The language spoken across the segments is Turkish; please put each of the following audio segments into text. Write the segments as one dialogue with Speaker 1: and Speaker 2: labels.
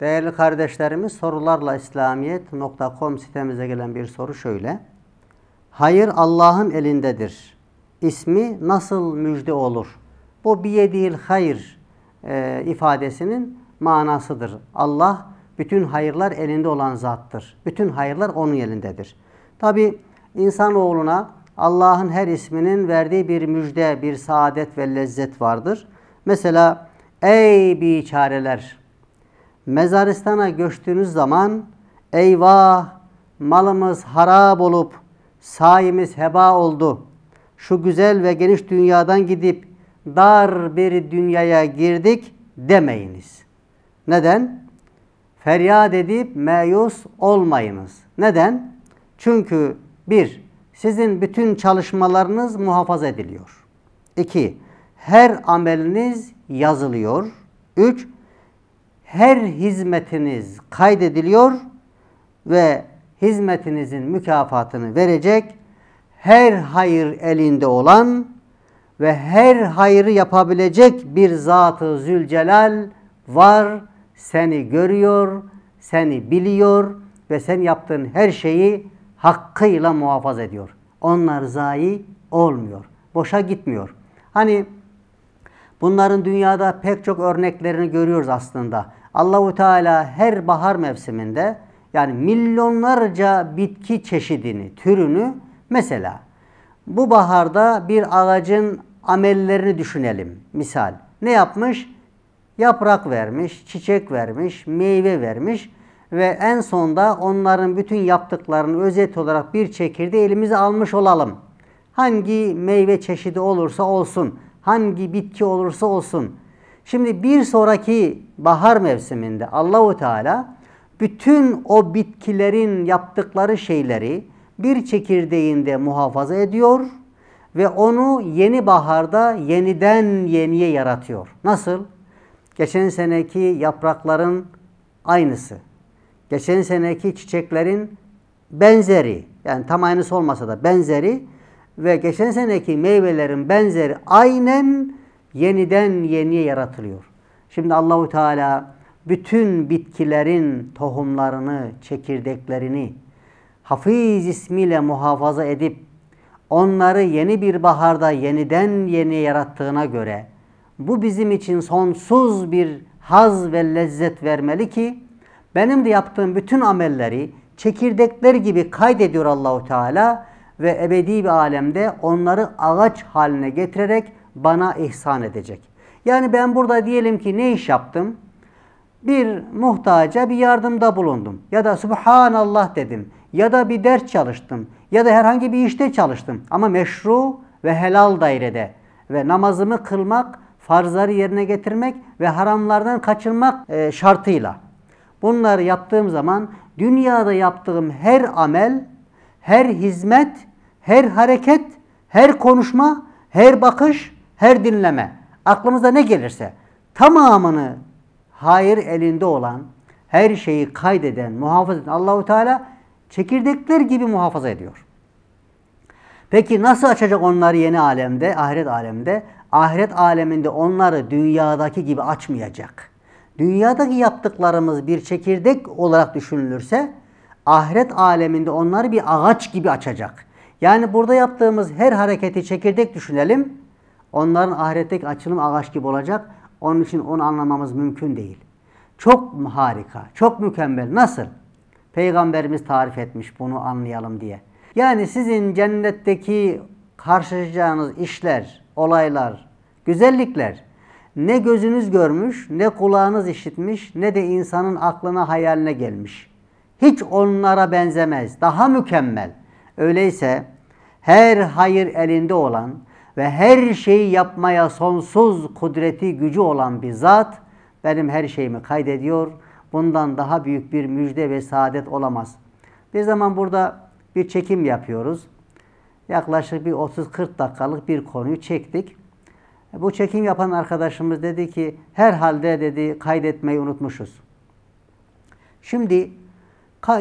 Speaker 1: Değerli kardeşlerimiz sorularla İslamiyet.com sitemize gelen bir soru şöyle. Hayır Allah'ın elindedir. İsmi nasıl müjde olur? Bu biyedil hayır e, ifadesinin manasıdır. Allah bütün hayırlar elinde olan zattır. Bütün hayırlar onun elindedir. Tabi insanoğluna Allah'ın her isminin verdiği bir müjde, bir saadet ve lezzet vardır. Mesela ey biçareler mezaristana göçtüğünüz zaman eyvah malımız harap olup sayimiz heba oldu. Şu güzel ve geniş dünyadan gidip dar bir dünyaya girdik demeyiniz. Neden? Feryat edip meyus olmayınız. Neden? Çünkü bir, sizin bütün çalışmalarınız muhafaza ediliyor. İki, her ameliniz yazılıyor. Üç, her hizmetiniz kaydediliyor ve hizmetinizin mükafatını verecek her hayır elinde olan ve her hayrı yapabilecek bir zatı Zülcelal var, seni görüyor, seni biliyor ve sen yaptığın her şeyi hakkıyla muhafaza ediyor. Onlar zayi olmuyor. Boşa gitmiyor. Hani bunların dünyada pek çok örneklerini görüyoruz aslında. Allahu Teala her bahar mevsiminde yani milyonlarca bitki çeşidini, türünü mesela bu baharda bir ağacın amellerini düşünelim. Misal ne yapmış? Yaprak vermiş, çiçek vermiş, meyve vermiş ve en sonda onların bütün yaptıklarını özet olarak bir çekirde elimize almış olalım. Hangi meyve çeşidi olursa olsun, hangi bitki olursa olsun Şimdi bir sonraki bahar mevsiminde Allahu Teala bütün o bitkilerin yaptıkları şeyleri bir çekirdeğinde muhafaza ediyor ve onu yeni baharda yeniden yeniye yaratıyor. Nasıl? Geçen seneki yaprakların aynısı. Geçen seneki çiçeklerin benzeri. Yani tam aynısı olmasa da benzeri ve geçen seneki meyvelerin benzeri aynen yeniden yeniye yaratılıyor. Şimdi Allahu Teala bütün bitkilerin tohumlarını, çekirdeklerini Hafiz ismiyle muhafaza edip onları yeni bir baharda yeniden yeniye yarattığına göre bu bizim için sonsuz bir haz ve lezzet vermeli ki benim de yaptığım bütün amelleri çekirdekler gibi kaydediyor Allahu Teala ve ebedi bir alemde onları ağaç haline getirerek bana ihsan edecek. Yani ben burada diyelim ki ne iş yaptım? Bir muhtaca bir yardımda bulundum. Ya da Subhanallah dedim. Ya da bir ders çalıştım. Ya da herhangi bir işte çalıştım. Ama meşru ve helal dairede. Ve namazımı kılmak, farzları yerine getirmek ve haramlardan kaçınmak e, şartıyla. Bunları yaptığım zaman dünyada yaptığım her amel, her hizmet, her hareket, her konuşma, her bakış her dinleme, aklımıza ne gelirse tamamını hayır elinde olan, her şeyi kaydeden, muhafaza eden Allahu Teala çekirdekler gibi muhafaza ediyor. Peki nasıl açacak onları yeni alemde, ahiret alemde? Ahiret aleminde onları dünyadaki gibi açmayacak. Dünyadaki yaptıklarımız bir çekirdek olarak düşünülürse ahiret aleminde onları bir ağaç gibi açacak. Yani burada yaptığımız her hareketi çekirdek düşünelim. Onların ahiretteki açılım ağaç gibi olacak. Onun için onu anlamamız mümkün değil. Çok harika, çok mükemmel. Nasıl? Peygamberimiz tarif etmiş bunu anlayalım diye. Yani sizin cennetteki karşılaşacağınız işler, olaylar, güzellikler ne gözünüz görmüş, ne kulağınız işitmiş, ne de insanın aklına hayaline gelmiş. Hiç onlara benzemez. Daha mükemmel. Öyleyse her hayır elinde olan, ve her şeyi yapmaya sonsuz kudreti gücü olan bir zat benim her şeyimi kaydediyor. Bundan daha büyük bir müjde ve saadet olamaz. Bir zaman burada bir çekim yapıyoruz. Yaklaşık bir 30-40 dakikalık bir konuyu çektik. Bu çekim yapan arkadaşımız dedi ki herhalde dedi kaydetmeyi unutmuşuz. Şimdi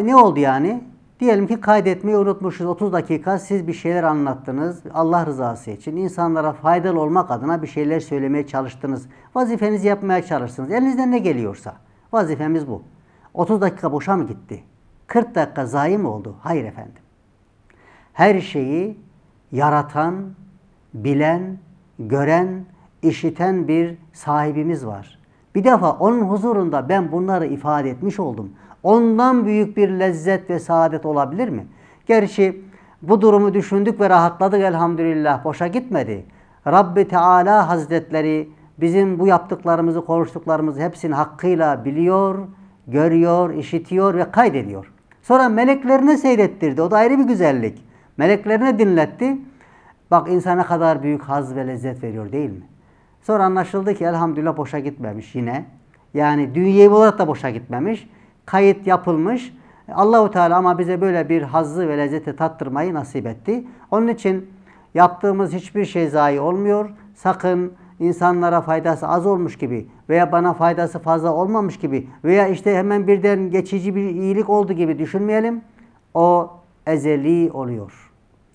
Speaker 1: ne oldu yani? Diyelim ki kaydetmeyi unutmuşuz. 30 dakika siz bir şeyler anlattınız. Allah rızası için insanlara faydalı olmak adına bir şeyler söylemeye çalıştınız. Vazifenizi yapmaya çalıştınız. Elinizden ne geliyorsa. Vazifemiz bu. 30 dakika boşa mı gitti? 40 dakika zayi mi oldu? Hayır efendim. Her şeyi yaratan, bilen, gören, işiten bir sahibimiz var. Bir defa onun huzurunda ben bunları ifade etmiş oldum. Ondan büyük bir lezzet ve saadet olabilir mi? Gerçi bu durumu düşündük ve rahatladık elhamdülillah. Boşa gitmedi. Rabbi Teala Hazretleri bizim bu yaptıklarımızı, konuştuklarımızı hepsini hakkıyla biliyor, görüyor, işitiyor ve kaydediyor. Sonra meleklerine seyrettirdi. O da ayrı bir güzellik. Meleklerine dinletti. Bak insana kadar büyük haz ve lezzet veriyor değil mi? Sonra anlaşıldı ki elhamdülillah boşa gitmemiş yine. Yani dünyevi olarak da boşa gitmemiş kayıt yapılmış. Allahu Teala ama bize böyle bir hazzı ve lezzeti tattırmayı nasip etti. Onun için yaptığımız hiçbir şey zayi olmuyor. Sakın insanlara faydası az olmuş gibi veya bana faydası fazla olmamış gibi veya işte hemen birden geçici bir iyilik oldu gibi düşünmeyelim. O ezeli oluyor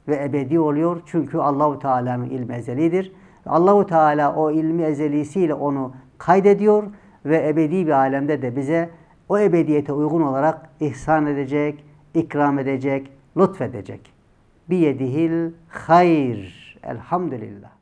Speaker 1: ve ebedi oluyor. Çünkü Allahu Teala'nın ilmi ezelidir. Allahu Teala o ilmi ezelisiyle onu kaydediyor ve ebedi bir alemde de bize o ebediyete uygun olarak ihsan edecek, ikram edecek, lütfedecek. Biyedihil hayr. Elhamdülillah.